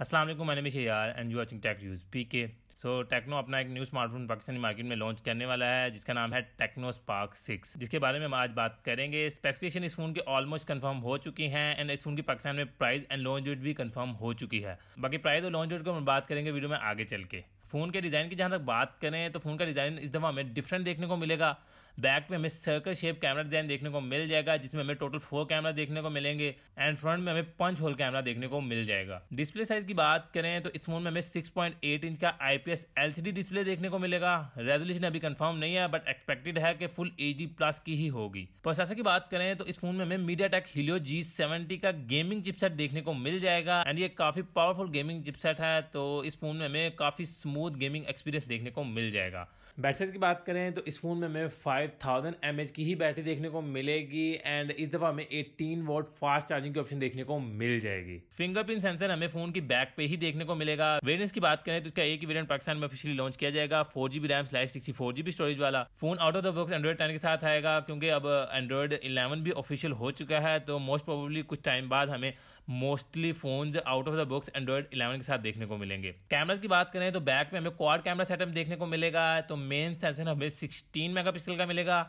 असलम मैंने भी यार and you watching tech use P K so Tecno अपना एक न्यू स्मार्टफोन पाकिस्तानी मार्केट में लॉन्च करने वाला है जिसका नाम है टेक्नो स्पार्क सिक्स जिसके बारे में हम आज बात करेंगे स्पेसिफिकेशन इस फोन के ऑलमोस्ट कंफर्म हो चुकी हैं एंड इस फोन की पाकिस्तान में प्राइस एंड लॉन्च डेट भी कंफर्म हो चुकी है बाकी प्राइस और लॉन्च डेट को हम बात करेंगे वीडियो में आगे चल के फ़ोन के डिज़ाइन की जहाँ तक बात करें तो फ़ोन का डिज़ाइन इस दफ़ा हमें डिफरेंट देखने को मिलेगा बैक पे हमें सर्कल शेप कैमरा डिजाइन देखने को मिल जाएगा जिसमें हमें टोटल फोर कैमरा देखने को मिलेंगे एंड फ्रंट में हमें पंच होल कैमरा देखने को मिल जाएगा डिस्प्ले साइज की बात करें तो इस फोन में हमें 6.8 इंच का आईपीएस एलसीडी डिस्प्ले देखने को मिलेगा रेजोल्यूशन अभी कंफर्म नहीं है बट एक्सपेक्टेड है कि फुल एच प्लस की ही होगी प्रोसेसर की बात करें तो इस फोन में हमें MediaTek Helio G seventy का गेमिंग चिपसेट देखने को मिल जाएगा एंड ये काफी पावरफुल गेमिंग चिपसेट है तो इस फोन में हमें काफी स्मूथ गेमिंग एक्सपीरियंस देखने को मिल जाएगा बैटरी की बात करें तो इस फोन में हमें five five thousand M H की ही बैटरी देखने को मिलेगी एंड इस दफा हमें एटीन वोट फास्ट चार्जिंग की ऑप्शन देखने को मिल जाएगी फिंगरप्रिंट सेंसर हमें फोन की बैक पे ही देखने को मिलेगा वेरियंट्स की बात करें तो इसका एक वेरियंट पाकिस्तान में ऑफिशियली लॉन्च किया जाएगा four GB RAM slash sixty four GB storage वाला phone out of the box Android ten के साथ आएगा क्योंकि अब एंड्रॉइड इलेवन भी ऑफिशियल हो चुका है तो मोस्ट प्रोबेबली कुछ टाइम बाद हमें mostly phone out of the box Android eleven के साथ देखने को मिलेंगे कैमराज की बात करें तो बैक में हमें क्वार कैमरा सेटअप देखने को मिलेगा तो मेन सेंसर हमें सिक्सटीन मेगा का मिलेगा मिलेगा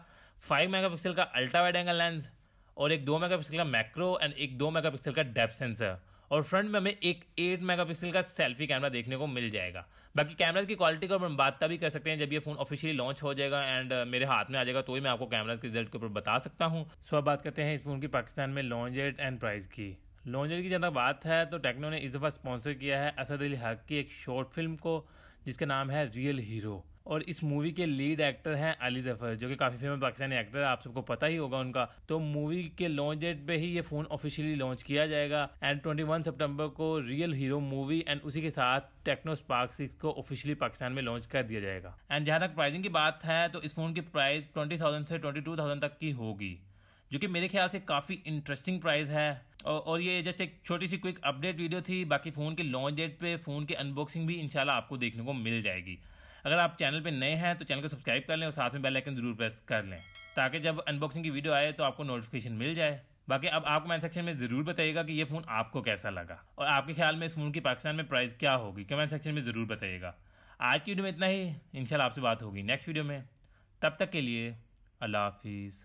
फाइव मेगापिक्सल का अल्ट्रा वाइड एंगल लेंस और एक दो मेगापिक्सल का मैक्रो एंड एक दो मेगापिक्सल का डेप्थ सेंसर और फ्रंट में हमें एक एट मेगापिक्सल का सेल्फी कैमरा देखने को मिल जाएगा बाकी कैमरा की क्वालिटी का हम बात तभी कर सकते हैं जब ये फोन ऑफिशियली लॉन्च हो जाएगा एंड uh, मेरे हाथ में आ जाएगा तो ही मैं आपको कैमराज के रिजल्ट के ऊपर बता सकता हूँ सो अब बात करते हैं इस फोन की पाकिस्तान में लॉन्च डेट एंड प्राइस की लॉन्च डेट की ज़्यादा बात है तो टेक्नो ने इस दफ़ा स्पॉन्सर किया है असद अली हक की एक शॉर्ट फिल्म को जिसका नाम है रियल हीरो और इस मूवी के लीड एक्टर हैं अली जफर जो कि काफ़ी फेमस पाकिस्तानी एक्टर है आप सबको पता ही होगा उनका तो मूवी के लॉन्च डेट पे ही ये फ़ोन ऑफिशियली लॉन्च किया जाएगा एंड 21 सितंबर को रियल हीरो मूवी एंड उसी के साथ टेक्नो स्पार्क सिक्स को ऑफिशियली पाकिस्तान में लॉन्च कर दिया जाएगा एंड जहाँ तक प्राइसिंग की बात है तो इस फ़ोन की प्राइस ट्वेंटी से ट्वेंटी तक की होगी जो कि मेरे ख्याल से काफ़ी इंटरेस्टिंग प्राइस है और ये जस्ट एक छोटी सी क्विक अपडेट वीडियो थी बाकी फ़ोन के लॉन्च डेट पे फ़ोन की अनबॉक्सिंग भी इंशाल्लाह आपको देखने को मिल जाएगी अगर आप चैनल पर नए हैं तो चैनल को सब्सक्राइब कर लें और साथ में बेल आइकन ज़रूर प्रेस कर लें ताकि जब अनबॉक्सिंग की वीडियो आए तो आपको नोटिफिकेशन मिल जाए बाकी अब आप कमेंट सेक्शन में ज़रूर बताइएगा कि ये फ़ोन आपको कैसा लगा और आपके ख्याल में इस फ़ोन की पाकिस्तान में प्राइस क्या होगी कमेंट सेक्शन में ज़रूर बताइएगा आज की वीडियो में इतना ही इंशाल्लाह आपसे बात होगी नेक्स्ट वीडियो में तब तक के लिए अल्लाह हाफिज़